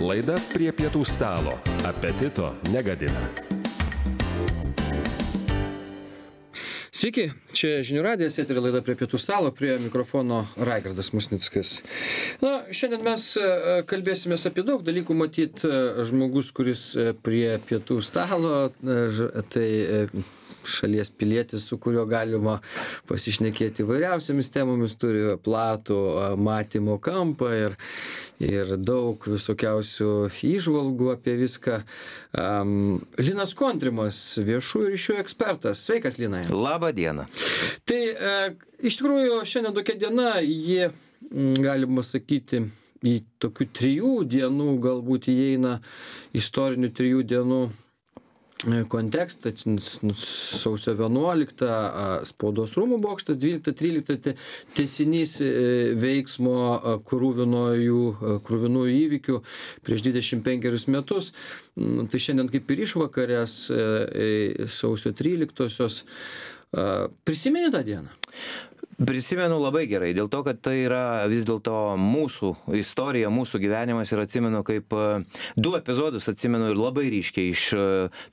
Laida prie pietų stalo. Apetito negadina. Sveiki, čia žinių radijas, eterė laida prie pietų stalo, prie mikrofono Raigardas Musnickas. Na, šiandien mes e, kalbėsime apie daug dalykų, matyt, e, žmogus, kuris e, prie pietų stalo, tai šalies pilietis, su kuriuo galima pasišnekėti įvairiausiamis temomis, turi platų matymo kampą ir, ir daug visokiausių įžvalgų apie viską. Um, Linas Kontrimas, viešųjų ryšių ekspertas. Sveikas, Linai. Labą dieną. Tai e, iš tikrųjų šiandien tokia diena, ji, galima sakyti, į tokių trijų dienų galbūt įeina istorinių trijų dienų kontekstą ten nu, sausio vienuoliktą spaudos rūmų bokštas dvylikta trylikta tęsinys e, veiksmo kruvinojų kruvinų įvykių prieš dvidešim penkerius metus mm, tai šiandien kaip ir išvakarės e, e, sausio tryliktosios prisimeni tą dieną prisimenu labai gerai dėl to kad tai yra vis dėlto mūsų istorija mūsų gyvenimas ir atsimenu kaip e, du epizodus atsimenu ir labai ryškiai iš e,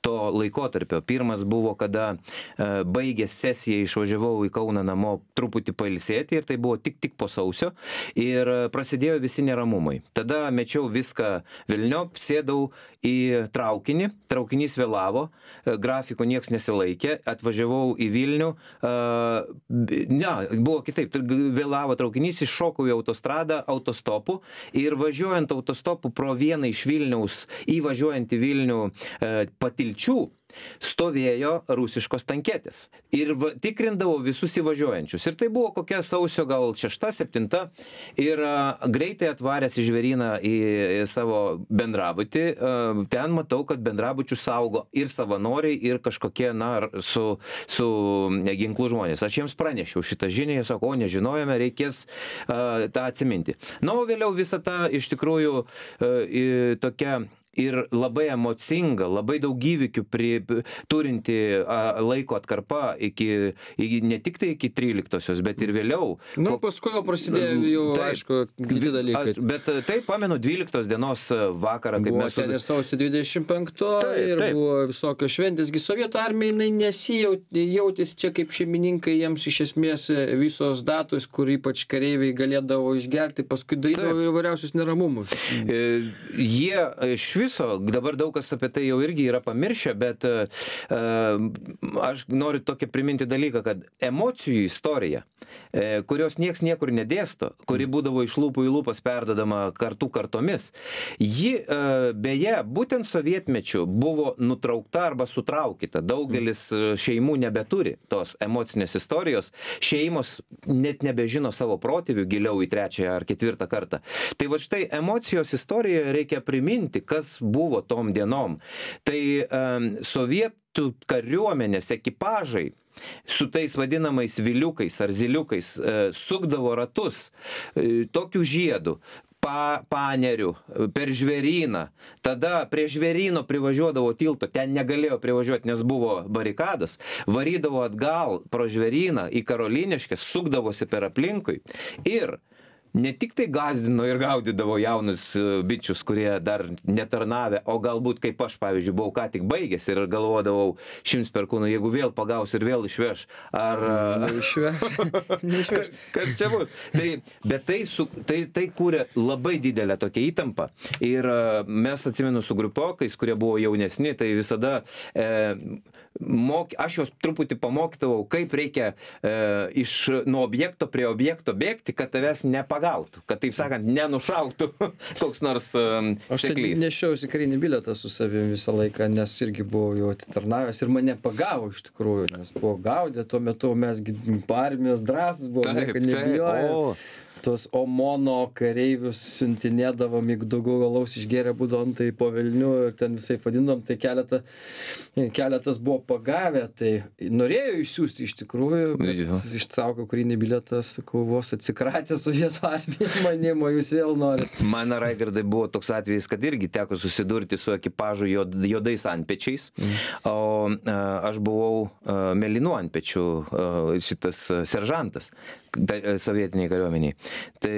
to laikotarpio pirmas buvo kada e, baigęs sesiją išvažiavau į kauną namo truputį pailsėti ir tai buvo tik tik po sausio ir prasidėjo visi neramumai tada mečiau viską velniop sėdau į traukinį traukinys vėlavo grafiko nieks nesilaikė atvažiavau į vilnių ne buvo kitaip tai vėlavo traukinys įšokau į autostradą autostopu ir važiuojant autostopu pro vieną iš vilniaus įvažiuojant į vilnių e, patilčių stovėjo rusiškos tanketės ir va, tikrindavo visus įvažiuojančius. Ir tai buvo kokia sausio gal šešta, septinta ir a, greitai atvaręs į žveryną į, į savo bendrabutį, a, ten matau, kad bendrabučių saugo ir savanoriai, ir kažkokie, na, su, su ginklų žmonės. Aš jiems pranešiau šitą žinią, jie sako, o nežinojome, reikės a, tą atsiminti. Na, o vėliau visą tą iš tikrųjų a, i, tokia ir labai emocinga labai daug įvykių pri turinti laiko atkarpa iki iki ne tiktai iki tryliktosios bet ir vėliau nu paskui jau prasidėjo mm, jau aišku kiti dalykai bet taip pamenu dvyliktos dienos vakarą kaip mes ten ir sausio dvidešim penktoji ir buvo visokios šventės gi sovietų armija jinai nesijautė jautėsi čia kaip šeimininkai jiems iš esmės e, visos datos kur ypač kareiviai galėdavo išgerti paskui darydavo įvairiausius neramumus e, jie e, išvis viso, dabar daug kas apie tai jau irgi yra pamiršę, bet uh, aš noriu tokį priminti dalyką, kad emocijų istorija, uh, kurios nieks niekur nedėsto, kuri mm. būdavo iš lūpų į lūpas perdodama kartų kartomis, ji uh, beje būtent sovietmečiu buvo nutraukta arba sutraukita. Daugelis mm. šeimų nebeturi tos emocinės istorijos, šeimos net nebežino savo protėvių giliau į trečią ar ketvirtą kartą. Tai va štai emocijos istorijoje reikia priminti, kas kas buvo tom dienom. Tai um, sovietų kariuomenės ekipažai su tais vadinamais viliukais ar ziliukais e, sukdavo ratus e, tokių žiedų, pa, panerių, e, per žvėryną. Tada prie žvėryno privažiuodavo tilto, ten negalėjo privažiuoti, nes buvo barikadas. Varydavo atgal pro žvėryną į Karoliniškę, sukdavosi per aplinkui. Ir e, ne tiktai gąsdino ir gaudydavo jaunus e, bičius kurie dar netarnavę o galbūt kaip aš pavyzdžiui buvau ką tik baigęs ir galvodavau šimts perkūnų jeigu vėl pagaus ir vėl išveš ar e, mm, išveš kas čia bus tai bet tai su tai tai kūrė labai didelę tokią įtampą ir e, mes atsimenu su grupiokais kurie buvo jaunesni tai visada e, mok aš juos truputį pamokydavau kaip reikia e, iš nuo objekto prie objekto bėgti kad tavęs nepa nepagautų kad taip sakant nenušautų koks nors um, tai seklys nešiojausi karinį bilietą su savim visą laiką nes irgi buvau jau atitarnavęs ir mane pagavo iš tikrųjų nes buvo gaudė tuo metu o mes gi po armijos drąsūs buvom nieko nebijojo tuos omono kareivius siuntinėdavom, jeigu daugiau galaus išgeria būdom, tai po Vilnių ir ten visai vadindom, tai keletą, keletas buvo pagavę, tai norėjo išsiųsti iš tikrųjų, ištraukė kurinį bilietą, sakau, vos atsikratė sovietų armijos manimo, jūs vėl norite. Man Raigardai buvo toks atvejis, kad irgi teko susidurti su ekipažu juodais antpečiais, o aš buvau melinu antpečių šitas seržantas dar e, sovietinėj kariuomenėj tai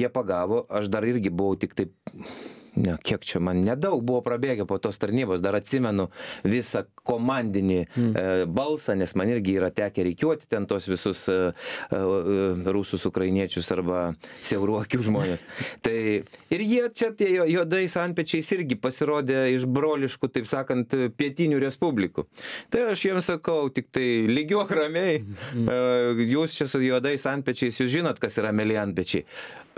jie pagavo aš dar irgi buvau tiktai ne kiek čia man nedaug buvo prabėgę po tos tarnybos dar atsimenu visą komandinį hmm. e, balsą nes man irgi yra tekę rikiuoti ten tuos visus e, e, rusus ukrainiečius arba siaurų akių žmones tai ir jie čia tie juodais antpečiais irgi pasirodė iš broliškų taip sakant pietinių respublikų tai aš jiems sakau tiktai lygiuok ramiai hmm. jūs čia su juodais antpečiais jūs žinot kas yra mėly antpečiai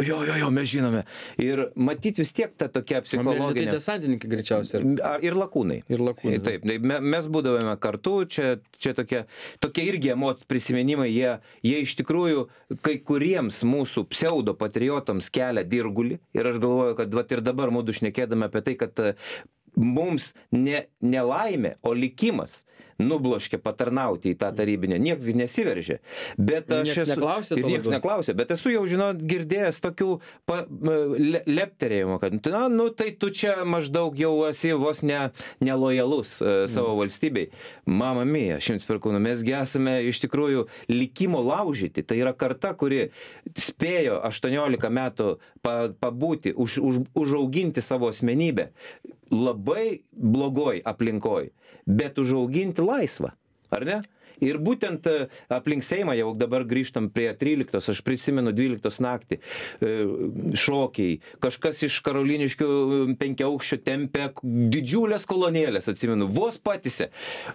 Jo, jo, jo, mes žinome. Ir matyt vis tiek ta tokia psichologija. Tai desantininkai greičiausiai. Ir lakūnai. Ir lakūnai. Taip, me, mes būdavome kartu, čia, čia tokie, tokie irgi emocijų prisiminimai, jie, jie iš tikrųjų kai kuriems mūsų pseudo patriotams kelia dirgulį. Ir aš galvoju, kad vat, ir dabar mūdu šnekėdami apie tai, kad mums ne nelaimė o likimas nubloškė patarnauti į tą mm. tarybinę nieks gi nesiveržė bet aš esu ir nieks neklausė bet esu jau žinot girdėjęs tokių pa le leptelėjimų kad na nu tai tu čia maždaug jau esi vos ne nelojalus e, mm. savo valstybei mama mia šimts perkūnų nu, mes gi esame iš tikrųjų likimo laužyti tai yra karta kuri spėjo aštuoniolika metų pa pabūti už už užauginti savo asmenybę labai blogoj aplinkoj bet užauginti laisvą ar ne ir būtent e, aplink Seimą jau dabar grįžtam prie 13, aš prisimenu 12 naktį e, šokiai, kažkas iš karoliniškių e, penkiaukščių tempė didžiulės kolonėlės, atsimenu, vos patise,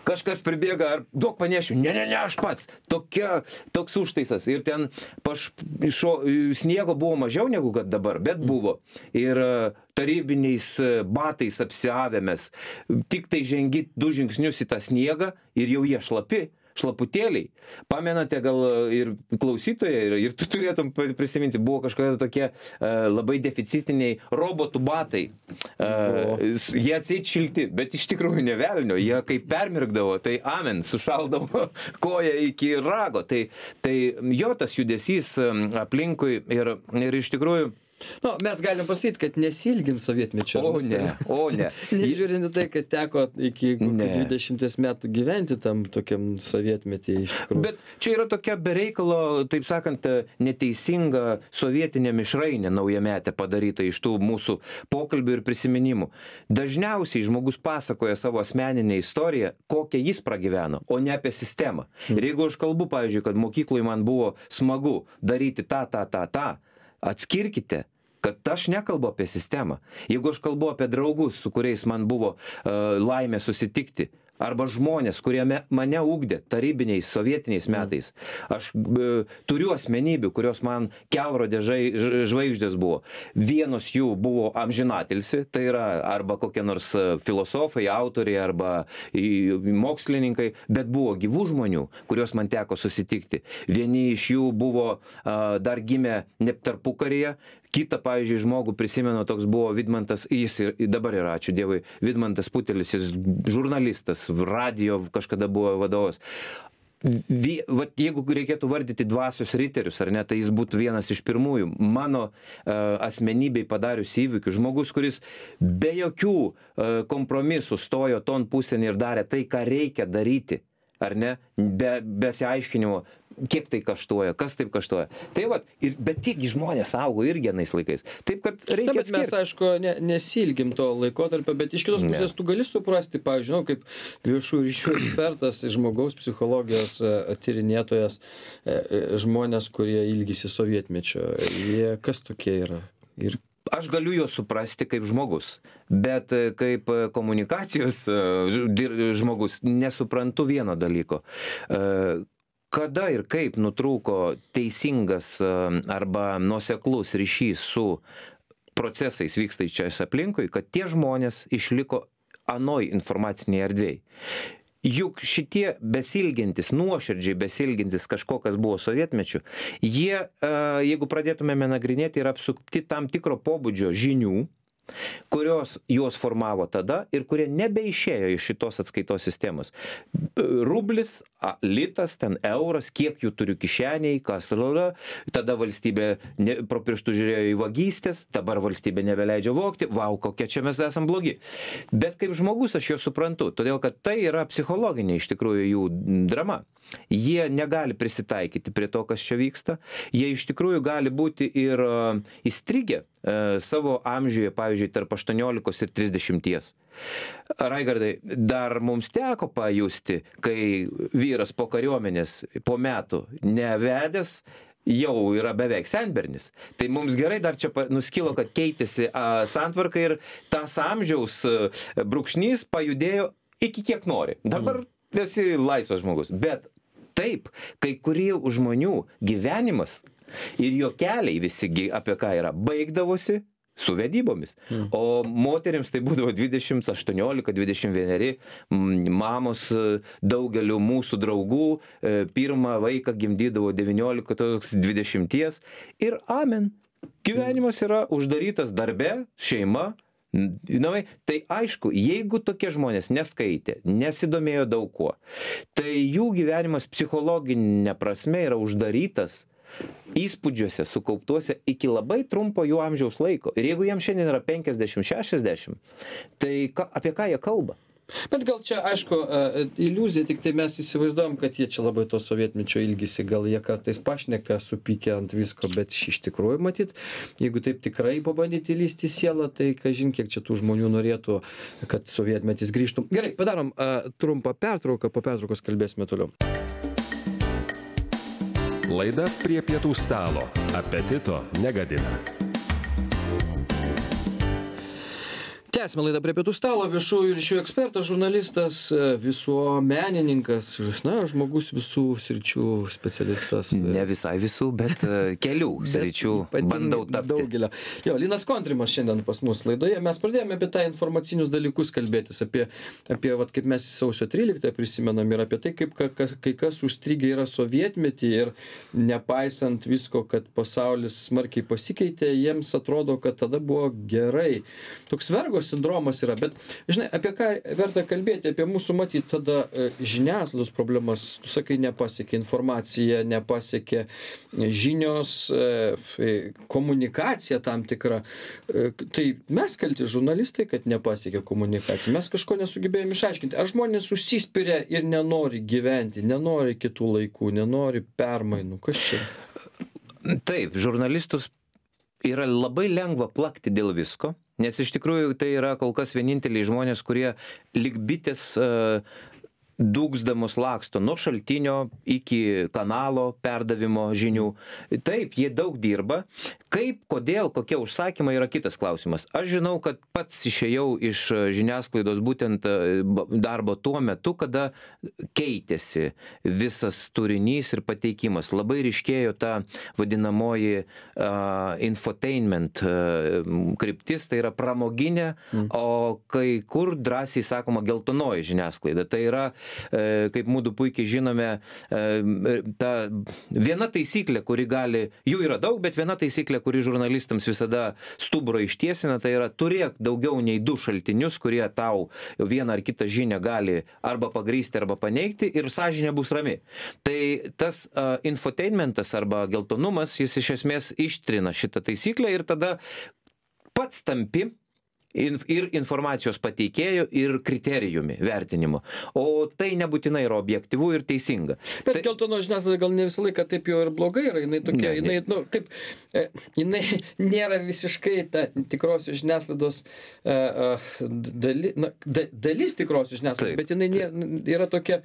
kažkas pribėga ar duok panešiu, ne, ne, ne, aš pats, Tokia, toks užtaisas ir ten paš, šo, sniego buvo mažiau negu kad dabar, bet buvo. Ir tarybiniais batais apsiavėmės, tik tai žengi du žingsnius į tą sniegą ir jau jie šlapi šlaputėliai pamenate gal e, ir klausytojai ir ir tu turėtum prisiminti buvo kažkada tokie e, labai deficitiniai robotų batai e, jie atseit šilti bet iš tikrųjų nė velnio jie kai permirkdavo tai amen sušaldavo koją iki rago tai tai jo tas judesys aplinkui ir ir iš tikrųjų nu mes galim pasakyt kad nesiilgim sovietmečio o ne o ne nežiūrint į tai kad teko iki dvidešimties metų gyventi tam tokiam sovietmety iš tikrųjų bet čia yra tokia be reikalo taip sakant neteisinga sovietinė mišrainė naujametė padaryta iš tų mūsų pokalbių ir prisiminimų dažniausiai žmogus pasakoja savo asmeninę istoriją kokią jis pragyveno o ne apie sistemą hmm. ir jeigu aš kalbu pavyzdžiui kad mokykloj man buvo smagu daryti tą tą tą tą atskirkite kad aš nekalbu apie sistemą jeigu aš kalbu apie draugus su kuriais man buvo e, laimė susitikti arba žmonės kurie me mane ugdė tarybiniais sovietiniais mm. metais aš b turiu asmenybių kurios man kelrodės žai ž žvaigždės buvo vienos jų buvo amžinatilsį tai yra arba kokie nors e, filosofai autoriai arba į mokslininkai bet buvo gyvų žmonių kuriuos man teko susitikti vieni iš jų buvo a dar gimę ne tarpukaryje kitą pavyzdžiui žmogų prisimenu toks buvo vidmantas jis ir dabar yra ačiū dievui vidmantas putelis jis žurnalistas radijo kažkada buvo vadovas vi vat jeigu reikėtų vardyti dvasios riterius ar ne tai jis būtų vienas iš pirmųjų mano e, asmenybei padarius įvykių žmogus kuris be jokių e, kompromisų stojo ton pusėn ir darė tai ką reikia daryti ar ne be besiaiškinimo kiek tai kaštuoja kas taip kaštuoja tai vat ir bet tiek gi žmonės augo irgi anais laikais taip kad reikia bet mes aišku ne nesiilgim to laikotarpio bet iš kitos pusės tu gali suprasti pavyzdžiui nu kaip viešųjų ryšių ekspertas žmogaus psichologijos e, tyrinėtojas e, e, žmones kurie ilgisi sovietmečio jie kas tokie yra ir aš galiu juos suprasti kaip žmogus bet e, kaip e, komunikacijos e, dir žmogus nesuprantu vieno dalyko kada ir kaip nutrūko teisingas arba nuoseklus ryšys su procesais vykstančiais aplinkui kad tie žmonės išliko anoj informacinėj erdvėj juk šitie besiilgintys nuoširdžiai besiilgintys kažko kas buvo sovietmečiu jie e, jeigu pradėtumėme nagrinėti yra apsupti tam tikro pobūdžio žinių kurios juos formavo tada ir kurie nebeišėjo iš šitos atskaitos sistemos. Rublis, litas, ten euras, kiek jų turiu kišeniai, kas yra, tada valstybė ne, pro pirštų žiūrėjo į vagystės, dabar valstybė nebeleidžia vokti, wow, kokie čia mes esame blogi. Bet kaip žmogus aš juos suprantu, todėl kad tai yra psichologinė iš tikrųjų jų drama. Jie negali prisitaikyti prie to, kas čia vyksta, jie iš tikrųjų gali būti ir įstrigę E, savo amžiuje, pavyzdžiui, tarp 18 ir 30. Raigardai, dar mums teko pajusti, kai vyras po kariuomenės, po metų nevedęs, jau yra beveik senbernis. Tai mums gerai dar čia nuskilo, kad keitėsi a, santvarka ir tas amžiaus a, e, brūkšnys pajudėjo iki kiek nori. Dabar mhm. esi laisvas žmogus. Bet taip, kai kurių žmonių gyvenimas Ir jo keliai visigi apie ką yra baigdavosi su vedybomis. Hmm. O moteriams tai būdavo 20, 18, 21, mamos e, daugeliu mūsų draugų e, pirmą vaiką gimdydavo 19, 20 ir amen. Gyvenimas yra uždarytas darbe, šeima, Namai, tai aišku, jeigu tokie žmonės neskaitė, nesidomėjo daug kuo, tai jų gyvenimas psichologinė prasme yra uždarytas įspūdžiuose sukauptuose iki labai trumpo jų amžiaus laiko. Ir jeigu jiems šiandien yra 50-60, tai ka, apie ką jie kalba? Bet gal čia, aišku, e, iliuzija, tik tai mes įsivaizduojam, kad jie čia labai to sovietmečio ilgisi, gal jie kartais pašneka, supykę ant visko, bet iš tikrųjų, matyt, jeigu taip tikrai pabandyti lysti sielą, tai kažin kiek čia tų žmonių norėtų, kad sovietmetis grįžtų. Gerai, padarom uh, trumpą pertrauką, po pertraukos kalbėsime toliau laida prie pietų stalo apetito negadina tęsiame laidą prie pietų stalo viešųjų ryšių ekspertas žurnalistas e, visuomenininkas na žmogus visų sričių specialistas ne visai visų bet e, kelių sričių bandau tapti daugelio jo linas kontrimas šiandien pas mus laidoje mes pradėjome apie tą informacinius dalykus kalbėtis apie apie vat kaip mes sausio tryliktąją prisimenam ir apie tai kaip ka kas kai kas užstrigę yra sovietmety ir nepaisant visko kad pasaulis smarkiai pasikeitė jiems atrodo kad tada buvo gerai toks vergo sindromas yra bet žinai apie ką verta kalbėti apie mūsų matyt tada e, žiniasklaidos problemas tu sakai nepasiekė informacija nepasiekė e, žinios e, komunikacija tam tikra tai mes kalti žurnalistai kad nepasiekė komunikacija mes kažko nesugebėjom išaiškinti ar žmonės užsispiria ir nenori gyventi nenori kitų laikų nenori permainų kas čia taip žurnalistus yra labai lengva plakti dėl visko nes iš tikrųjų tai yra kol kas vieninteliai žmonės kurie lyg bitės e, dūgzdamos laksto nuo šaltinio iki kanalo perdavimo žinių taip jie daug dirba kaip kodėl kokie užsakymai yra kitas klausimas aš žinau kad pats išėjau iš e, žiniasklaidos būtent e, darbo tuo metu kada keitėsi visas turinys ir pateikimas labai ryškėjo ta vadinamoji a infoteinment e, kryptis tai yra pramoginė mm. o kai kur drąsiai sakoma geltonoji žiniasklaida tai yra E, kaip mūdu puikiai žinome, e, ta viena taisyklė, kuri gali, jų yra daug, bet viena taisyklė, kuri žurnalistams visada stubro ištiesina, tai yra turėk daugiau nei du šaltinius, kurie tau vieną ar kitą žinią gali arba pagrysti, arba paneigti ir sąžinė bus rami. Tai tas uh, infotainmentas arba geltonumas, jis iš esmės ištrina šitą taisyklę ir tada pats tampi in ir informacijos pateikėju ir kriterijumi vertinimo o tai nebūtinai yra objektyvu ir teisinga bet tai- geltona žiniasklaida gal ne visą laiką taip jau ir blogai yra jinai tokia jinai nu kaip e, jinai nėra visiškai ta tikrosios žiniasklaidos e, e, dali, na, da, dalis tikrosios žiniasklaidos bet jinai nė, yra tokia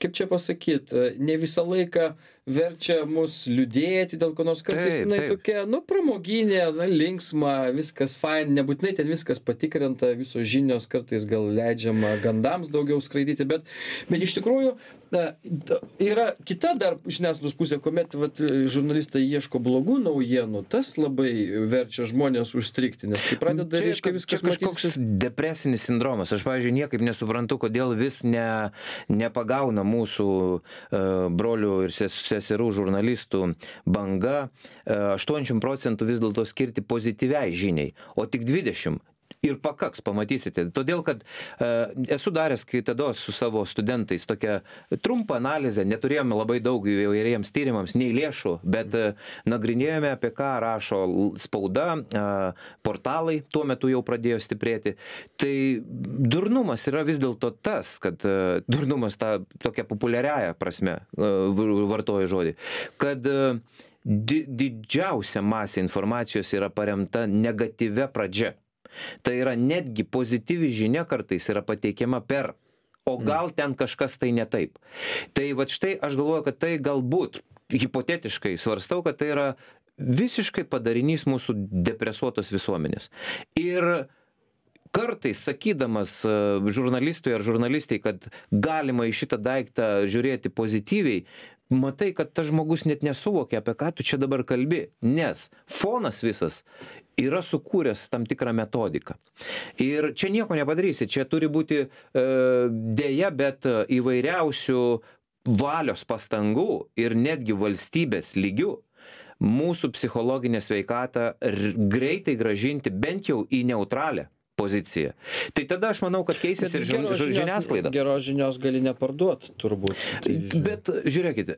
kaip čia pasakyt e, ne visą laiką verčia mus liūdėti dėl ko nors kartais jinai tokia nu pramoginė na linksma viskas fain nebūtinai ten viskas patikrinta visos žinios kartais gal leidžiama gandams daugiau skraidyti bet bet iš tikrųjų na yra kita dar žiniasklaidos pusė kuomet vat žurnalistai ieško blogų naujienų tas labai verčia žmones užstrigti nes kai nu, pradeda reiškia viskas kažkoks depresinis sindromas aš pavyzdžiui niekaip nesuprantu kodėl vis ne nepagauna mūsų e, brolių ir sesų seserų žurnalistų banga e, aštuoniasdešim procentų vis dėlto skirti pozityviai žiniai o tik dvidešim ir pakaks pamatysite todėl kad e, esu daręs kitados su savo studentais tokią trumpą analizę neturėjome labai daug įvairiems tyrimams nei lėšų bet e, nagrinėjome apie ką rašo spauda e, portalai tuo metu jau pradėjo stiprėti tai durnumas yra vis dėlto tas kad durnumas ta tokia populiariąja prasme vartoju žodį kad di didžiausia masė informacijos yra paremta negatyvia pradžia Tai yra netgi pozityvi žinia kartais yra pateikiama per, o mm. gal ten kažkas tai ne taip. Tai va štai aš galvoju, kad tai galbūt, hipotetiškai svarstau, kad tai yra visiškai padarinys mūsų depresuotos visuomenės. Ir kartais sakydamas e, žurnalistui ar žurnalistiai, kad galima į šitą daiktą žiūrėti pozityviai, matai, kad tas žmogus net nesuvokia, apie ką tu čia dabar kalbi, nes fonas visas yra sukūręs tam tikrą metodiką. Ir čia nieko nepadarysi, čia turi būti e, dėja, bet įvairiausių valios pastangų ir netgi valstybės lygių mūsų psichologinę sveikatą greitai gražinti bent jau į neutralę poziciją. Tai tada aš manau, kad keisis ir žin, žinias, žiniasklaida. Geros žinios gali neparduoti, turbūt. Tai, Bet žiūrėkite,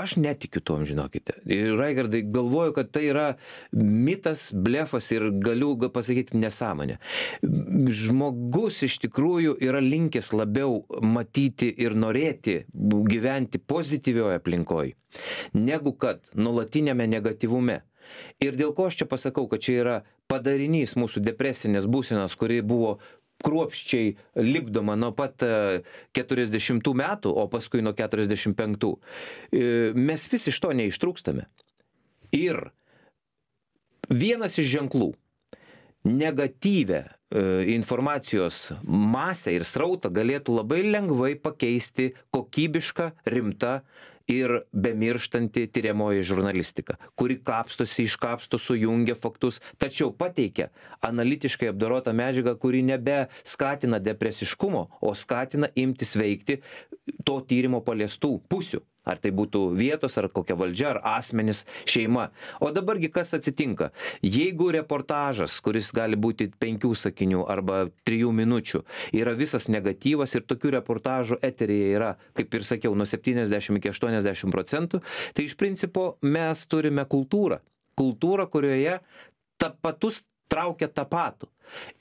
aš netikiu tom, žinokite. Ir Raigardai, galvoju, kad tai yra mitas, blefas ir galiu pasakyti nesąmonė. Žmogus iš tikrųjų yra linkęs labiau matyti ir norėti gyventi pozityvioje aplinkoje, negu kad nulatinėme negativume. Ir dėl ko aš čia pasakau, kad čia yra padarinys mūsų depresinės būsenos, kuri buvo kruopščiai lipdoma nuo pat 40 e, metų, o paskui nuo 45. E, mes vis iš to neištrūkstame. Ir vienas iš ženklų - negatyvę e, informacijos masę ir srautą galėtų labai lengvai pakeisti kokybiška, rimta ir bemirštanti tiriamoji žurnalistika kuri kapstosi iškapsto sujungia faktus tačiau pateikia analitiškai apdorotą medžiagą kuri nebeskatina depresiškumo o skatina imtis veikti to tyrimo paliestų pusių ar tai būtų vietos ar kokia valdžia ar asmenys šeima o dabar gi kas atsitinka jeigu reportažas kuris gali būti penkių sakinių arba trijų minučių yra visas negatyvas ir tokių reportažų eteryje yra kaip ir sakiau nuo septyniasdešim iki aštuoniasdešim procentų tai iš principo mes turime kultūrą kultūrą kurioje tapatus traukia tapatų.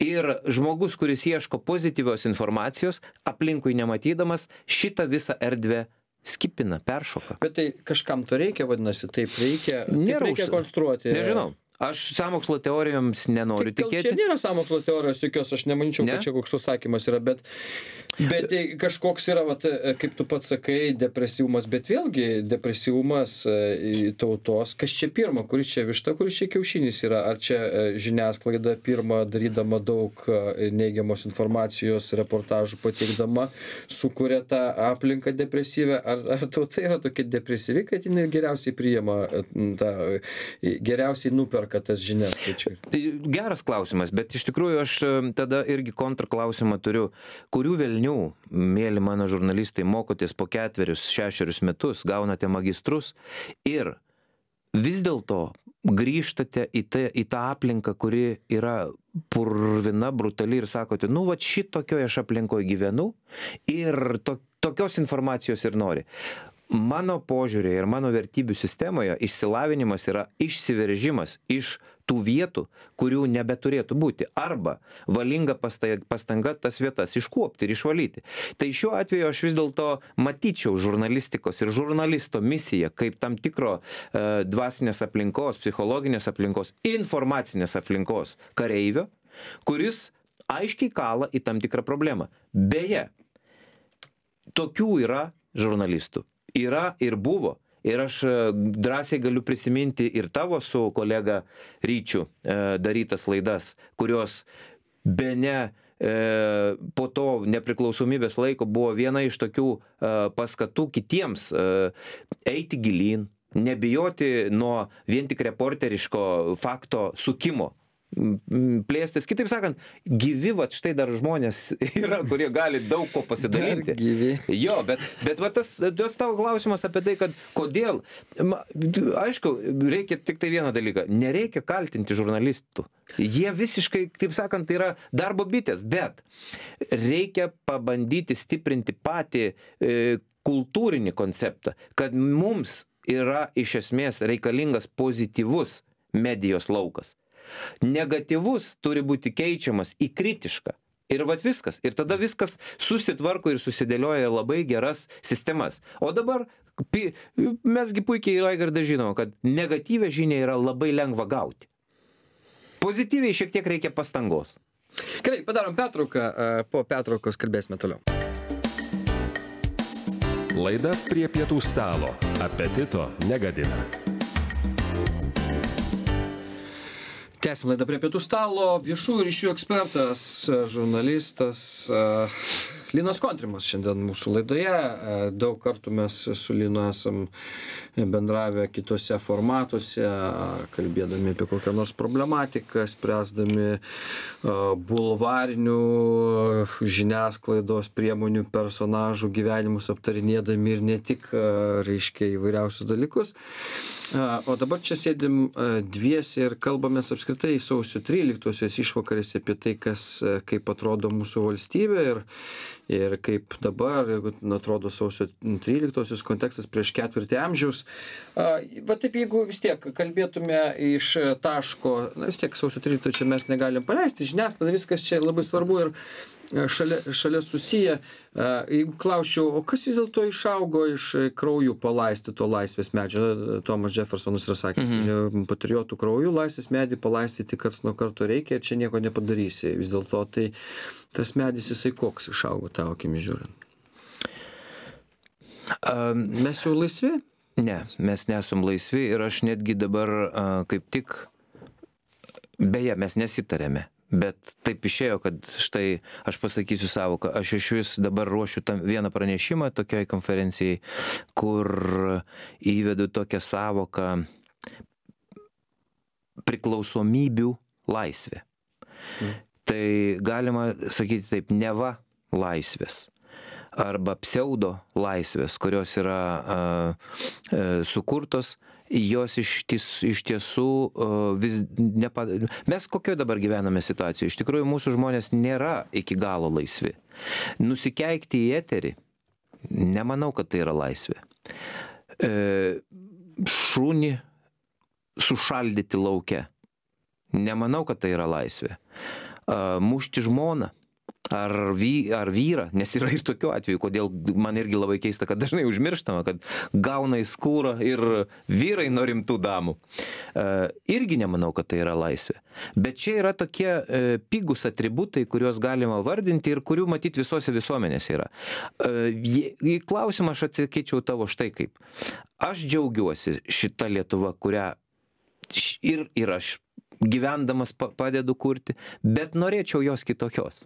Ir žmogus, kuris ieško pozityvios informacijos, aplinkui nematydamas, šitą visą erdvę skipina peršoka bet tai kažkam to reikia vadinasi taip reikia nėra užkonstruoti nežinau aš sąmokslo teorijoms nenoriu tai tikėti. Čia nėra sąmokslo teorijos jokios, aš nemanyčiau, ne? kad čia koks užsakymas yra, bet, bet tai kažkoks yra, vat, e, kaip tu pats sakai, depresyvumas, bet vėlgi depresyvumas e, tautos, kas čia pirma, kuris čia višta, kuris čia kiaušinis yra, ar čia e, žiniasklaida pirma darydama daug neigiamos informacijos, reportažų pateikdama, sukuria tą aplinką depresyvę, ar, ar tauta yra tokia depresyvi, kad jinai geriausiai priima tą, geriausiai nuperka perka tas žinias? Tai, čia... tai geras klausimas, bet iš tikrųjų aš e, tada irgi kontrklausimą turiu. Kurių vilnių, mėly mano žurnalistai, mokotės po ketverius, šešerius metus, gaunate magistrus ir vis dėlto grįžtate į, tai, į tą aplinką, kuri yra purvina, brutali ir sakote, nu va šitokioje aš aplinkoje gyvenu ir to, tokios informacijos ir nori mano požiūryje ir mano vertybių sistemoje išsilavinimas yra išsiveržimas iš tų vietų kurių nebeturėtų būti arba valinga pasta pastanga tas vietas iškuopti ir išvalyti tai šiuo atveju aš vis dėlto matyčiau žurnalistikos ir žurnalisto misiją kaip tam tikro a e, dvasinės aplinkos psichologinės aplinkos informacinės aplinkos kareivio kuris aiškiai kala į tam tikrą problemą beje tokių yra žurnalistų yra ir buvo ir aš e, drąsiai galiu prisiminti ir tavo su kolega ryčiu e, darytas laidas kurios bene e, po to nepriklausomybės laiko buvo viena iš tokių paskatų kitiems eiti gilyn nebijoti nuo vien tik reporteriško fakto sukimo plėstis. Kitaip sakant, gyvi, va štai dar žmonės yra, kurie gali daug ko pasidalinti. Dar gyvi. Jo, bet, bet va tas, tas tavo klausimas apie tai, kad kodėl, aišku, reikia tik tai vieną dalyką, nereikia kaltinti žurnalistų. Jie visiškai, taip sakant, tai yra darbo bitės, bet reikia pabandyti stiprinti patį e, kultūrinį konceptą, kad mums yra iš esmės reikalingas pozityvus medijos laukas. Negatyvus turi būti keičiamas į kritišką. Ir vat viskas. Ir tada viskas susitvarko ir susidėlioja labai geras sistemas. O dabar mesgi puikiai Raigardą žinome, kad negatyvę žinią yra labai lengva gauti. Pozityviai šiek tiek reikia pastangos. Gerai, padarom pertrauką, po pertraukos kalbėsime toliau. Laida prie pietų stalo. Apetito negadina. tęsiam laidą prie pietų stalo viešųjų ryšių ekspertas žurnalistas Linas Kontrimas šiandien mūsų laidoje. E, daug kartų mes su Linu esam bendravę kitose formatuose, kalbėdami apie kokią nors problematiką, spręsdami e, bulvarinių žiniasklaidos priemonių personažų gyvenimus, aptarinėdami ir ne tik, e, reiškia, įvairiausius dalykus. O dabar čia sėdim dviesi ir kalbamės apskritai sausio 13-osios išvakarėse apie tai, kas, kaip atrodo mūsų valstybė ir ir kaip dabar, jeigu atrodo sausio 13-osios kontekstas prieš ketvirtį amžiaus. Va taip, jeigu vis tiek kalbėtume iš taško, na vis tiek sausio 13 čia mes negalim paleisti, žiniasklaida viskas čia labai svarbu ir E, šalia šalia susiję a e, jeigu klausčiau o kas vis dėlto išaugo iš e, krauju palaistyto laisvės medžio tomas džefersonas yra sakęs mhm. patriotų krauju laisvės medį palaistyti karts nuo karto reikia ir čia nieko nepadarysi vis dėlto tai tas medis jisai koks išaugo tavo akimis žiūrint mes jau laisvi ne mes nesam laisvi ir aš netgi dabar kaip tik beje mes nesitarėme bet taip išėjo kad štai aš pasakysiu sąvoką aš išvis dabar ruošiu tam vieną pranešimą tokioj konferencijai kur įvedu tokią sąvoką priklausomybių laisvė. Mm. Tai galima sakyti taip, neva laisvės arba pseudo laisvės, kurios yra uh, uh, sukurtos jos ištis iš tiesų vis nepa mes kokioj dabar gyvename situacijoj iš tikrųjų mūsų žmonės nėra iki galo laisvi nusikeikti į eterį nemanau kad tai yra laisvė e, šunį sušaldyti lauke nemanau kad tai yra laisvė e, mušti žmoną ar vy ar vyrą nes yra ir tokių atvejų kodėl man irgi labai keista kad dažnai užmirštama kad gauna į skūrą ir vyrai nuo rimtų damų e, irgi nemanau kad tai yra laisvė bet čia yra tokie e, pigūs atributai kuriuos galima vardinti ir kurių matyt visose visuomenėse yra e, į klausimą aš atsakyčiau tavo štai kaip aš džiaugiuosi šita lietuva kurią ir ir aš gyvendamas pa padedu kurti, bet norėčiau jos kitokios.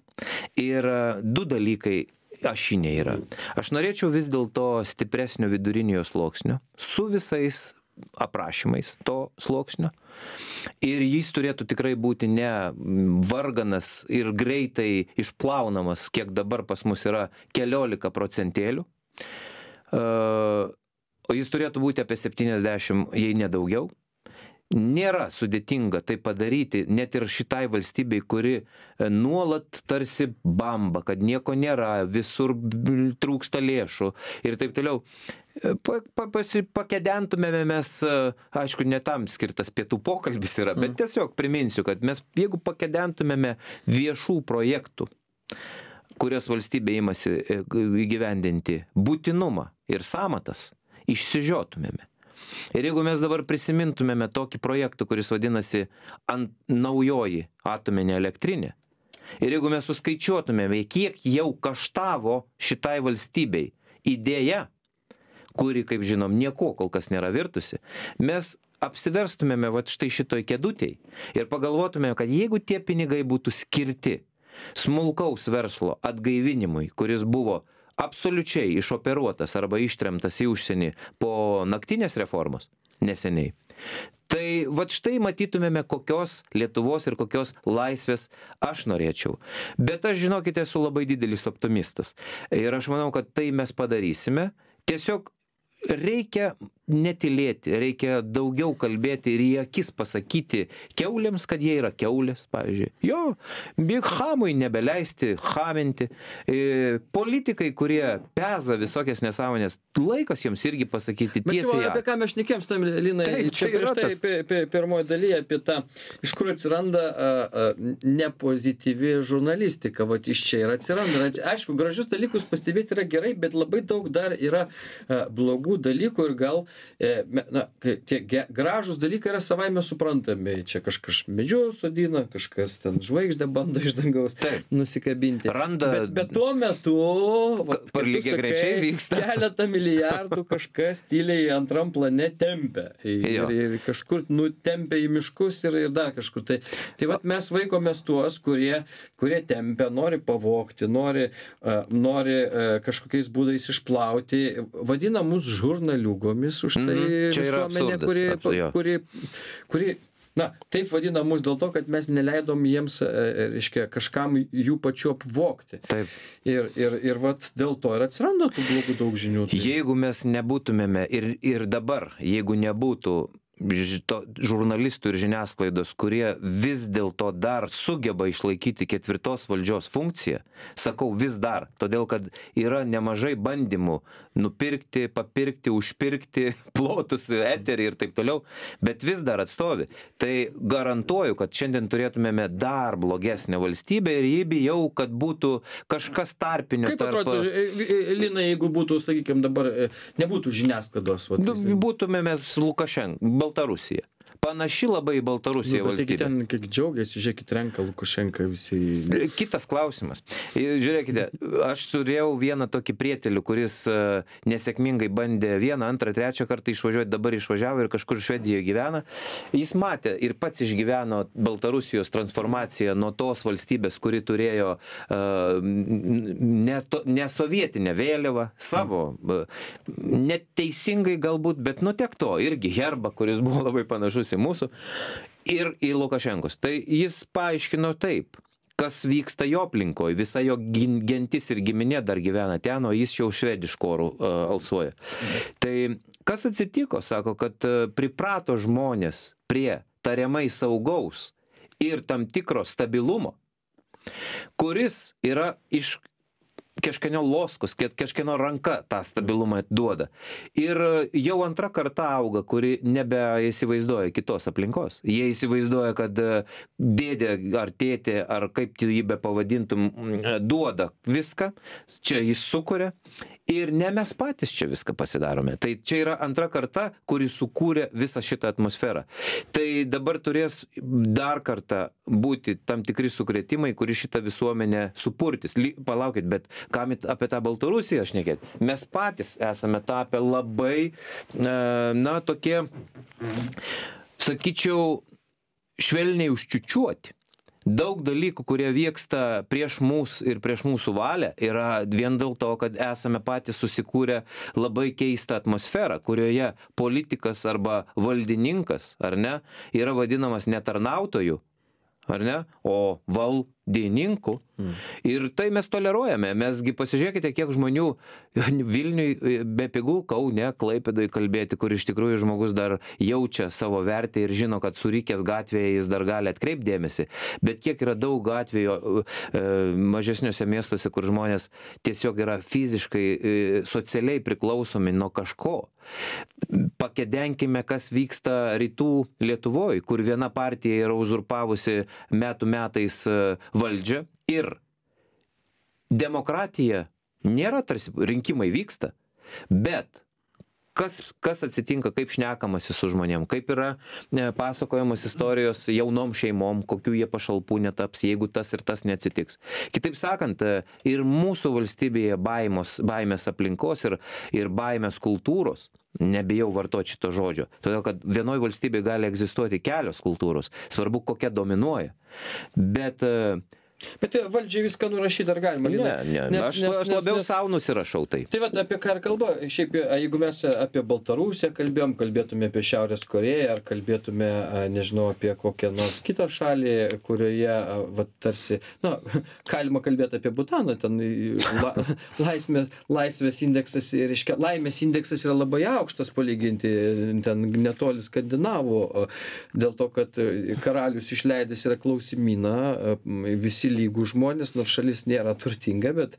Ir e, du dalykai ašinė yra. Aš norėčiau vis dėlto stipresnio vidurinio sluoksnio su visais aprašymais to sluoksnio. Ir jis turėtų tikrai būti ne varganas ir greitai išplaunamas, kiek dabar pas mus yra keliolika procentėlių. E, o jis turėtų būti apie 70, jei nedaugiau nėra sudėtinga tai padaryti net ir šitai valstybei kuri e, nuolat tarsi bamba kad nieko nėra visur trūksta lėšų ir taip toliau e, pa pa pasi pakedentumėme mes e, aišku ne tam skirtas pietų pokalbis yra bet mm. tiesiog priminsiu kad mes jeigu pakedentumėme viešų projektų kurias valstybė imasi įgyvendinti būtinumą ir sąmatas išsižiotumėme Ir jeigu mes dabar prisimintumėme tokį projektą, kuris vadinasi ant naujoji atominė elektrinė, ir jeigu mes suskaičiuotumėme, kiek jau kaštavo šitai valstybei idėja, kuri, kaip žinom, nieko kol kas nėra virtusi, mes apsiverstumėme va štai šitoj kėdutėj ir pagalvotumėme, kad jeigu tie pinigai būtų skirti smulkaus verslo atgaivinimui, kuris buvo absoliučiai išoperuotas arba ištremtas į užsienį po naktinės reformos neseniai. Tai vad štai matytumėme, kokios Lietuvos ir kokios laisvės aš norėčiau. Bet aš, žinokite, esu labai didelis optimistas. Ir aš manau, kad tai mes padarysime. Tiesiog reikia netylėti reikia daugiau kalbėti ir į akis pasakyti kiaulėms kad jie yra kiaulės pavyzdžiui jo big chamui nebeleisti chaminti i e, politikai kurie peza visokias nesąmones laikas jiems irgi pasakyti tiesiai apie ką mes šnekėjom su tavim linai čia prieš tai apie apie pirmoj daly apie tą iš kur atsiranda a a nepozityvi žurnalistika vat iš čia ir atsiranda aišku gražius dalykus pastebėt yra gerai bet labai daug dar yra a blogų dalykų ir gal e, me, na, tie ge, gražūs dalykai yra savaime suprantami. Čia kažkas medžius sodina, kažkas ten žvaigždę bando iš dangaus Taip. nusikabinti. Randa. Bet, bet tuo metu... Per lygiai greičiai vyksta. Keletą milijardų kažkas tyliai antram plane tempia. Ir, ir, ir kažkur nutempia į miškus ir, ir dar kažkur. Tai, tai vat, mes vaikomės tuos, kurie, kurie tempia, nori pavokti, nori, uh, nori uh, kažkokiais būdais išplauti. Vadina mus žurnaliugomis, už tai mhm. visuomenė, kuri, kuri, kuri Na, taip vadina mus dėl to, kad mes neleidom jiems, e, e, reiškia, kažkam jų pačiu apvokti. Taip. Ir, ir, ir vat dėl to ir atsiranda tų blogų daug žinių. Tai... Jeigu mes nebūtumėme ir, ir dabar, jeigu nebūtų to žurnalistų ir žiniasklaidos, kurie vis dėlto dar sugeba išlaikyti ketvirtos valdžios funkciją, sakau vis dar, todėl kad yra nemažai bandymų nupirkti, papirkti, užpirkti plotus, eterį ir taip toliau, bet vis dar atstovi. Tai garantuoju, kad šiandien turėtumėme dar blogesnę valstybę ir jį bijau, kad būtų kažkas tarpinio. Kaip tarp... atrodytų, e, e, e, Lina, jeigu būtų, sakykime, dabar nebūtų žiniasklaidos? Vat, nu, būtumėme Lukašenko baltarusija panaši labai į Baltarusiją nu, valstybė. Ten kiek džiaugiasi, žiūrėkit, renka Lukašenka visi. Kitas klausimas. Žiūrėkite, aš turėjau vieną tokį prietelį, kuris e, nesėkmingai bandė vieną, antrą, trečią kartą išvažiuoti, dabar išvažiavo ir kažkur Švedijoje gyvena. Jis matė ir pats išgyveno Baltarusijos transformaciją nuo tos valstybės, kuri turėjo e, ne, to, ne sovietinę vėliavą, savo, e, neteisingai galbūt, bet nu tiek to, irgi herbą, kuris buvo labai panašus į mūsų, ir į Lukašenkus. Tai jis paaiškino taip kas vyksta jo aplinkoje, visa jo gentis ir giminė dar gyvena ten, o jis jau švediško orų uh, alsuoja. Mhm. Tai kas atsitiko, sako, kad uh, priprato žmonės prie tariamai saugaus ir tam tikro stabilumo, kuris yra iš kažkieno loskus, kažkieno ranka tą stabilumą duoda. Ir e, jau antra karta auga, kuri nebeįsivaizduoja kitos aplinkos. Jie įsivaizduoja, kad e, dėdė ar tėtė, ar kaip jį be pavadintum, e, duoda viską, čia jis sukuria ir ne mes patys čia viską pasidarome tai čia yra antra karta kuri sukūrė visą šitą atmosferą tai dabar turės dar kartą būti tam tikri sukrėtimai kuris šitą visuomenę supurtys lyg palaukit bet kam apie tą baltarusiją šnekėt mes patys esame tapę labai e, na tokie sakyčiau švelniai užčiūčiuoti daug dalykų kurie vyksta prieš mus ir prieš mūsų valią yra vien dėl to kad esame patys susikūrę labai keistą atmosferą kurioje politikas arba valdininkas ar ne yra vadinamas ne tarnautoju ar ne o val dainininkų. Mm. Ir tai mes toleruojame. Mesgi pasižiūrėkite, kiek žmonių Vilniui e, be pigų, Kaune, Klaipėdai kalbėti, kur iš tikrųjų žmogus dar jaučia savo vertę ir žino, kad surykęs gatvėje jis dar gali atkreipdėmėsi. Bet kiek yra daug gatvijo e, mažesniuose miestuose, kur žmonės tiesiog yra fiziškai, e, socialiai priklausomi nuo kažko. Pakedenkime, kas vyksta rytų Lietuvoje, kur viena partija yra uzurpavusi metų metais e, valdžią ir demokratija nėra tarsi rinkimai vyksta bet kas kas atsitinka kaip šnekamasi su žmonėm kaip yra ne pasakojamos istorijos jaunom šeimom kokių jie pašalpų netaps jeigu tas ir tas neatsitiks kitaip sakant e, ir mūsų valstybėje baimos baimės aplinkos ir ir baimės kultūros nebijau vartot šito žodžio todėl kad vienoj valstybėj gali egzistuoti kelios kultūros svarbu kokia dominuoja bet e, Bet e, valdžiai viską nurašyti ar galima? Ne, ne, nes, aš, nes, aš labiau nes, sau nusirašau tai. Tai vat, apie ką ir kalba. Šiaip, e, jeigu mes apie Baltarusiją kalbėjom, kalbėtume apie Šiaurės Koreją ar kalbėtume, nežinau, apie kokią nors kitą šalį, kurioje, vat, tarsi, na, galima kalbėti apie Butaną, ten la, laisvės, laisvės indeksas ir, reiškia, laimės indeksas yra labai aukštas palyginti ten netoli Skandinavų, dėl to, kad e, karalius išleidęs yra klausimyną, visi lygūs žmonės nors šalis nėra turtinga bet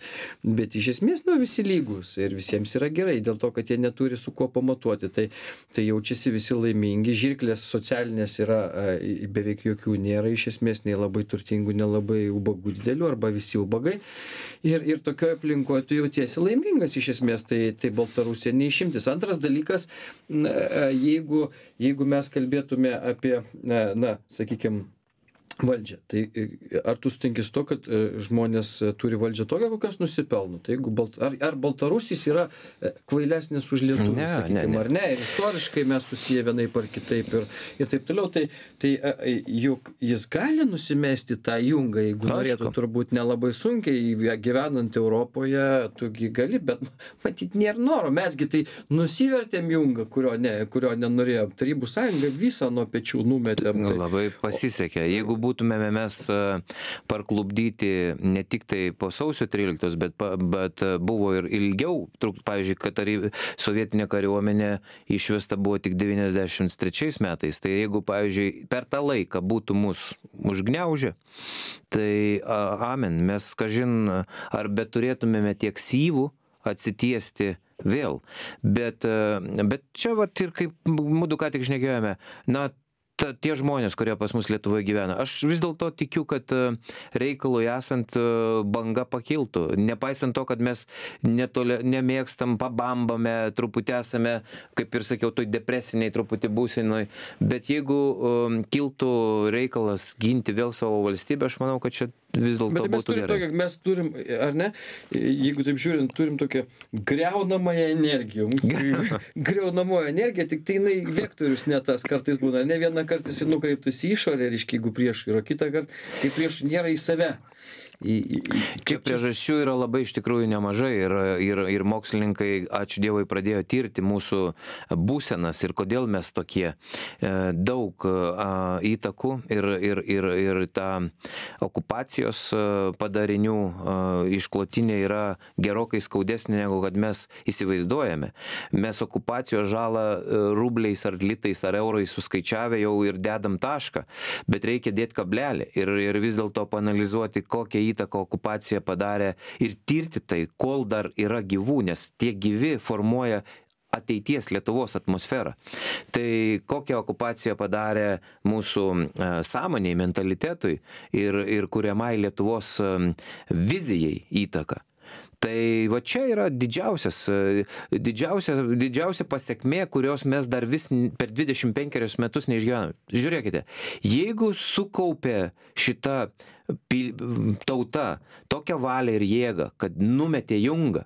bet iš esmės nu visi lygūs ir visiems yra gerai dėl to kad jie neturi su kuo pamatuoti tai tai jaučiasi visi laimingi žirklės socialinės yra e, beveik jokių nėra iš esmės nei labai turtingų nelabai ubagų didelių arba visi ubagai ir ir tokioj aplinkoj tu jautiesi laimingas iš esmės tai tai Baltarusija ne išimtis antras dalykas na e, jeigu jeigu mes kalbėtume apie na e, na sakykim valdžią tai e, ar tu sutinki su tuo kad e, žmonės e, turi valdžią tokią kokios nusipelno tai jeigu balt ar ar baltarusis yra kvailesnis už lietuvį sakykim ar ne ir istoriškai mes susiję vienaip ar kitaip ir ir taip toliau tai tai juk jis gali nusimesti tą jungą jeigu norėtų turbūt nelabai sunkiai gyvenant europoje tu gi gali bet matyt nėr noro mes gi tai nusivertėm jungą kurio ne kurio nenorėjom tarybų sąjunga visą nuo pečių numetėm nu, labai pasisekė tai- jeigu jeigu būtumėme mes e, parklupdyti ne tiktai po sausio tryliktos bet pa bet e, buvo ir ilgiau truk pavyzdžiui kad ar sovietinė kariuomenė išvesta buvo tik devyniasdešims trečiais metais tai jeigu pavyzdžiui per tą laiką būtų mus užgniaužę tai a amen mes kažin ar beturėtumėme tiek syvų atsitiesti vėl bet e, bet čia vat ir kaip mudu ką tik šnekėjome na ta tie žmonės kurie pas mus lietuvoj gyvena aš vis dėlto tikiu kad e, reikalui esant e, banga pakiltų nepaisant to kad mes netole nemėgstam pabambame truputį esame kaip ir sakiau toj depresinėj truputį būsenoj bet jeigu e, kiltų reikalas ginti vėl savo valstybę aš manau kad čia vis dėlto tai būtų gerai mes turim ar ne jeigu taip žiūrint turim tokią griaunamąją energiją griaunamoji energija tiktai jinai vektorius ne tas kartais būna ar ne viena vienąkart jisai nukreiptas į išorę reiškia jeigu priešui ir kitąkart kai priešui nėra į save į, į, čia priežasčių yra labai iš tikrųjų nemažai ir, ir, ir mokslininkai, ačiū Dievui, pradėjo tirti mūsų būsenas ir kodėl mes tokie. E, daug e, įtakų ir, ir, ir, ir ta okupacijos e, padarinių išklotinė yra gerokai skaudesnė negu kad mes įsivaizduojame. Mes okupacijos žalą rubliais ar litais ar eurais suskaičiavę jau ir dedam tašką, bet reikia dėti kablelį ir, ir vis dėlto panalizuoti, kokią įtaką okupacija padarė ir tirti tai kol dar yra gyvų nes tie gyvi formuoja ateities lietuvos atmosferą tai kokią okupacija padarė mūsų e, sąmonei mentalitetui ir ir kuriamai lietuvos e, vizijai įtaką tai va čia yra didžiausias e, didžiausia didžiausia pasekmė kurios mes dar vis per dvidešim penkerius metus neišgyvenam žiūrėkite jeigu sukaupė šita pil tauta tokią valią ir jėgą, kad numetė jungą.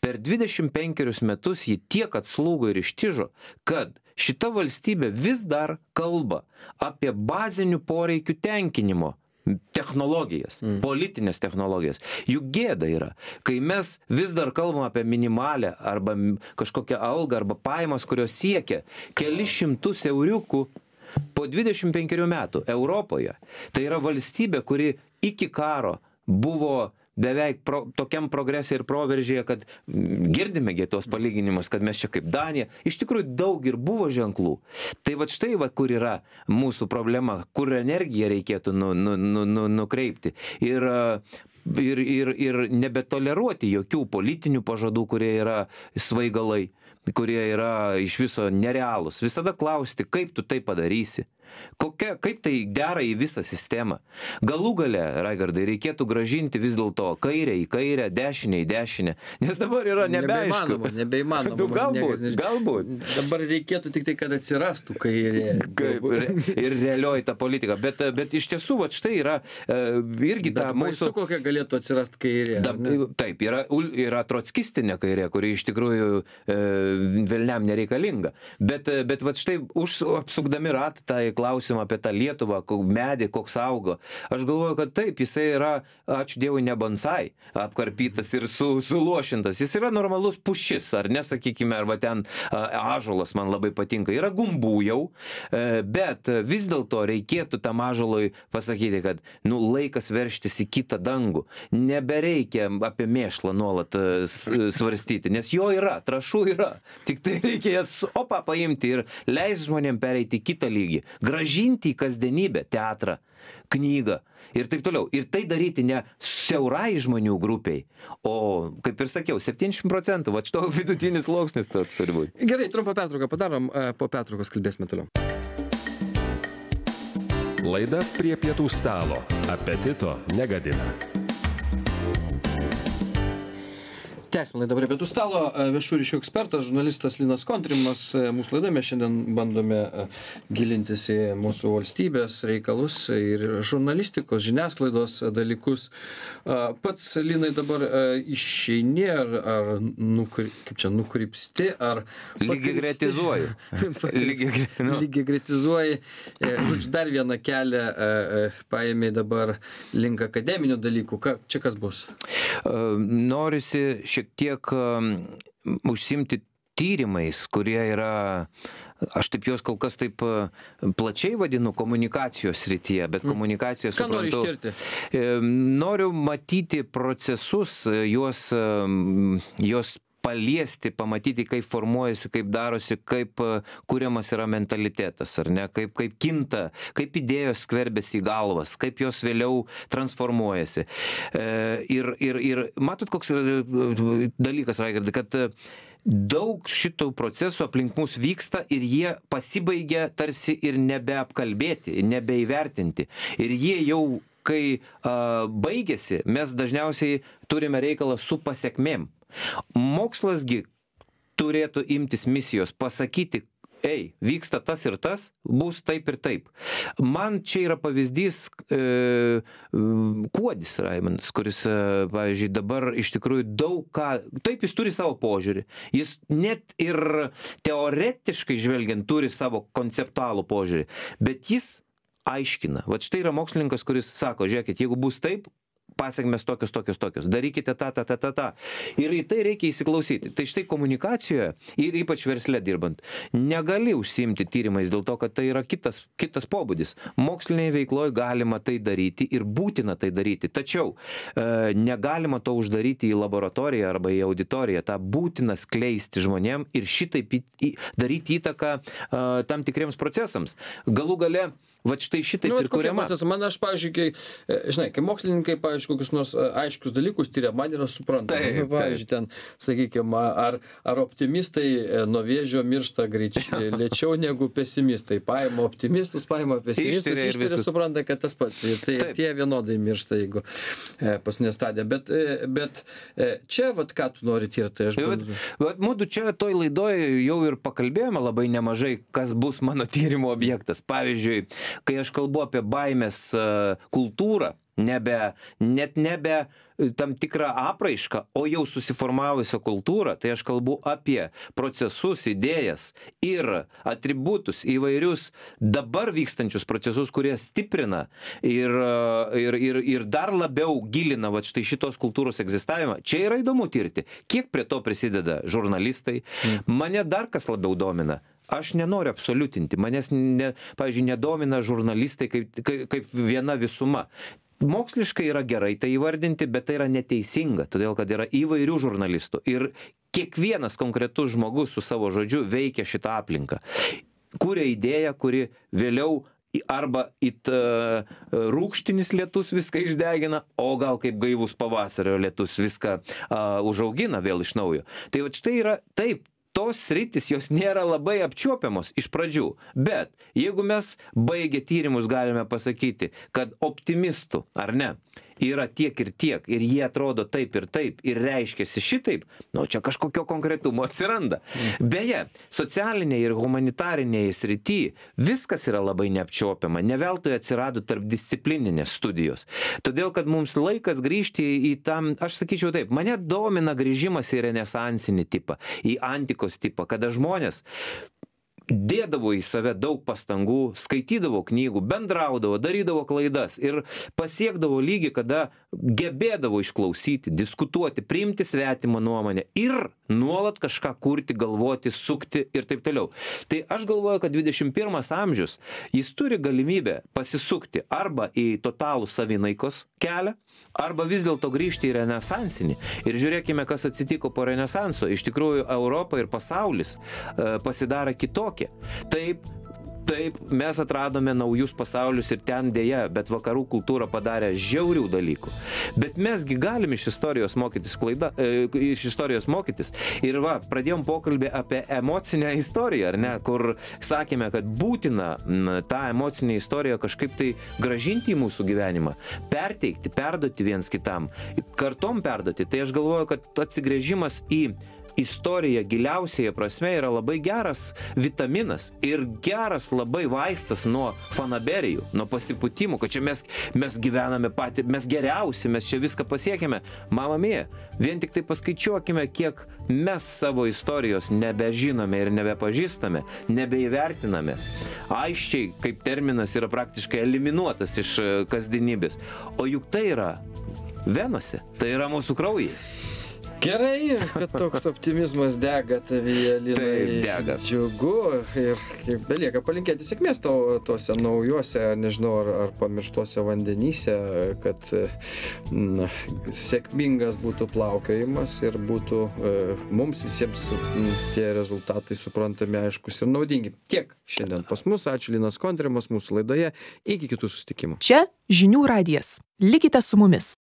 Per 25 metus ji tiek atslūgo ir ištižo, kad šita valstybė vis dar kalba apie bazinių poreikių tenkinimo technologijas, mm. politinės technologijas. Juk gėda yra, kai mes vis dar kalbam apie minimalę arba kažkokią algą arba pajamas, kurios siekia keli šimtus euriukų po dvidešim penkerių metų europoje tai yra valstybė kuri iki karo buvo beveik pro tokiam progrese ir proveržyje kad girdime gi tuos palyginimus kad mes čia kaip danija iš tikrųjų daug ir buvo ženklų tai vat štai va kur yra mūsų problema kur energiją reikėtų nu nu nu nu nukreipti ir e, ir ir ir nebetoleruoti jokių politinių pažadų kurie yra svaigalai kurie yra iš viso nerealūs visada klausti kaip tu tai padarysi Kokia, kaip tai dera į visą sistemą? Galų gale, Raigardai, reikėtų gražinti vis dėlto kairę į kairę, dešinę į dešinę, nes dabar yra nebeaišku. Nebeįmanoma, nebeįmanoma. Du, nu, galbūt, nekas, galbūt. Dabar reikėtų tik tai, kad atsirastų kairė. Kaip, re, ir realioji ta politika. Bet, bet iš tiesų, va štai yra e, irgi bet ta mūsų... Su kokia galėtų atsirasti kairė? Da, taip, yra, yra trotskistinė kairė, kuri iš tikrųjų e, velniam nereikalinga. Bet, bet va štai už, apsukdami ratą tą tai klausimą apie tą lietuvą medį koks augo aš galvoju kad taip jisai yra ačiū dievui ne bonsai apkarpytas ir su suluošintas jis yra normalus pušis ar ne sakykime arba ten ąžuolas man labai patinka yra gumbų jau e, bet vis dėlto reikėtų tam ąžuolui pasakyti kad nu laikas veržtis į kitą dangų nebereikia apie mėšlą nuolat e, svarstyti nes jo yra trąšų yra tiktai reikia jas opa paimti ir leist žmonėm pereiti į kitą lygį grąžinti į kasdienybę teatrą, knygą ir taip toliau. Ir tai daryti ne siaurai žmonių grupiai, o, kaip ir sakiau, 70 procentų, va šito vidutinis loksnis turi būti. Gerai, trumpą pertrauką padarom, e, po pertraukos kalbėsime toliau. Laida prie pietų stalo. Apetito negadina. tęsiam laidą prie pietų stalo e, viešųjų ryšių ekspertas žurnalistas linas kontrimas e, mūsų laidoje mes šiandien bandome e, gilintis į mūsų valstybės reikalus ir žurnalistikos žiniasklaidos dalykus pats linai dabar išeini ar ar nukri kaip čia nukrypsti ar lygiagretizuoji lygiagre nu. lygiagretizuoji žodžiu dar vieną kelią paėmei dabar link akademinių dalykų ką čia kas bus norisi šiek šiek tiek um, užsimti tyrimais, kurie yra, aš taip juos kol kas taip uh, plačiai vadinu komunikacijos srityje, bet mhm. komunikacija su... Ką nori ištirti? Noriu matyti procesus, juos, juos paliesti pamatyti kaip formuojasi kaip darosi kaip e, kuriamas yra mentalitetas ar ne kaip kaip kinta kaip idėjos skverbiasi į galvas kaip jos vėliau transformuojasi e, ir ir ir matot koks yra e, dalykas raigardai kad daug šitų procesų aplink mus vyksta ir jie pasibaigia tarsi ir nebeapkalbėti nebeįvertinti ir jie jau kai a baigiasi mes dažniausiai turime reikalą su pasekmėm Mokslasgi turėtų imtis misijos pasakyti, ei, vyksta tas ir tas, bus taip ir taip. Man čia yra pavyzdys e, Kuodis Raimondas, kuris, e, pavyzdžiui, dabar iš tikrųjų daug ką, taip jis turi savo požiūrį. Jis net ir teoretiškai žvelgiant turi savo konceptualų požiūrį, bet jis aiškina. Vat štai yra mokslininkas, kuris sako, žiūrėkit, jeigu bus taip, pasekmės tokios tokios tokios darykite tą tą tą tą tą ir į tai reikia įsiklausyti tai štai komunikacijoje ir ypač versle dirbant negali užsiimti tyrimais dėl to kad tai yra kitas kitas pobūdis mokslinėj veikloj galima tai daryti ir būtina tai daryti tačiau e, negalima to uždaryti į laboratoriją arba į auditoriją tą būtina skleisti žmonėm ir šitaip į daryti įtaką e, tam tikriems procesams galų gale Vat štai šitai nu, ir kuriama. Man aš, pavyzdžiui, kai, e, žinai, kai mokslininkai, pavyzdžiui, kokius nors e, aiškius dalykus tyria, man yra suprantama. Nu, pavyzdžiui, taip. ten, sakykime, ar, ar optimistai e, nuo vėžio miršta greičiau, lėčiau negu pesimistai. Paima optimistus, paima pesimistus. Ištyrė ir visi supranta, kad tas pats. Ir tai, taip. tie vienodai miršta, jeigu e, paskutinė stadija. Bet, e, bet e, čia, vat, ką tu nori tirti, tai aš žinau. Bet, bet mūdu čia toj laidoje jau ir pakalbėjome labai nemažai, kas bus mano tyrimo objektas. Pavyzdžiui, kai aš kalbu apie baimės e, kultūrą nebe net nebe e, tam tikrą apraišką o jau susiformavusią kultūrą tai aš kalbu apie procesus idėjas ir atributus įvairius dabar vykstančius procesus kurie stiprina ir e, ir ir ir dar labiau gilina vat štai šitos kultūros egzistavimą čia yra įdomu tirti kiek prie to prisideda žurnalistai mm. mane dar kas labiau domina aš nenoriu absoliutinti manęs ne pavyzdžiui nedomina žurnalistai kaip kai kaip viena visuma moksliškai yra gerai tai įvardinti bet tai yra neteisinga todėl kad yra įvairių žurnalistų ir kiekvienas konkretus žmogus su savo žodžiu veikia šitą aplinką kuria idėją kuri vėliau arba it e, rūgštinis lietus viską išdegina o gal kaip gaivus pavasario lietus viską a užaugina vėl iš naujo tai vat štai yra taip tos sritys jos nėra labai apčiuopiamos iš pradžių bet jeigu mes baigę tyrimus galime pasakyti kad optimistų ar ne yra tiek ir tiek ir jie atrodo taip ir taip ir reiškiasi šitaip nu čia kažkokio konkretumo atsiranda mm. beje socialinėj ir humanitarinėj srity viskas yra labai neapčiuopiama ne veltui atsirado tarpdisciplininės studijos todėl kad mums laikas grįžti į tam aš sakyčiau taip mane domina grįžimas į renesansinį tipą į antikos tipą kada žmonės dėdavo į save daug pastangų skaitydavo knygų bendraudavo darydavo klaidas ir pasiekdavo lygį kada gebėdavo išklausyti diskutuoti priimti svetimą nuomonę ir nuolat kažką kurti galvoti sukti ir taip toliau tai aš galvoju kad dvidešim pirmas amžius jis turi galimybę pasisukti arba į totalų savinaikos kelią arba vis dėlto grįžti į renesansinį ir žiūrėkime kas atsitiko po renesanso iš tikrųjų europa ir pasaulis e, pasidarė kitokie taip taip mes atradome naujus pasaulius ir ten deja bet vakarų kultūra padarė žiaurių dalykų bet mes gi galim iš istorijos mokytis klaida e, iš istorijos mokytis ir va pradėjom pokalbį apie emocinę istoriją ar ne kur sakėme kad būtina tą emocinę istoriją kažkaip tai grąžinti į mūsų gyvenimą perteikti perduoti viens kitam kartom perduoti tai aš galvoju kad atsigręžimas į istorija giliausiąja prasme yra labai geras vitaminas ir geras labai vaistas nuo fanaberijų nuo pasipūtimų kad čia mes mes gyvename patį mes geriausi mes čia viską pasiekėme mama mia vien tiktai paskaičiuokime kiek mes savo istorijos nebežinome ir nebepažįstame nebeįvertiname aisčiai kaip terminas yra praktiškai eliminuotas iš e, kasdienybės o juk tai yra venose tai yra mūsų kraujyje gerai kad toks optimizmas dega tavyje linai dega džiugu ir ir belieka palinkėti sėkmės tau tuose naujuose nežinau ar ar pamirštuose vandenyse kad na sėkmingas būtų plaukiojimas ir būtų e, mums visiems tie rezultatai suprantami aiškūs ir naudingi tiek šiandien pas mus ačiū linas kontrimas mūsų laidoje iki kitų susitikimų čia žinių radijas likite su mumis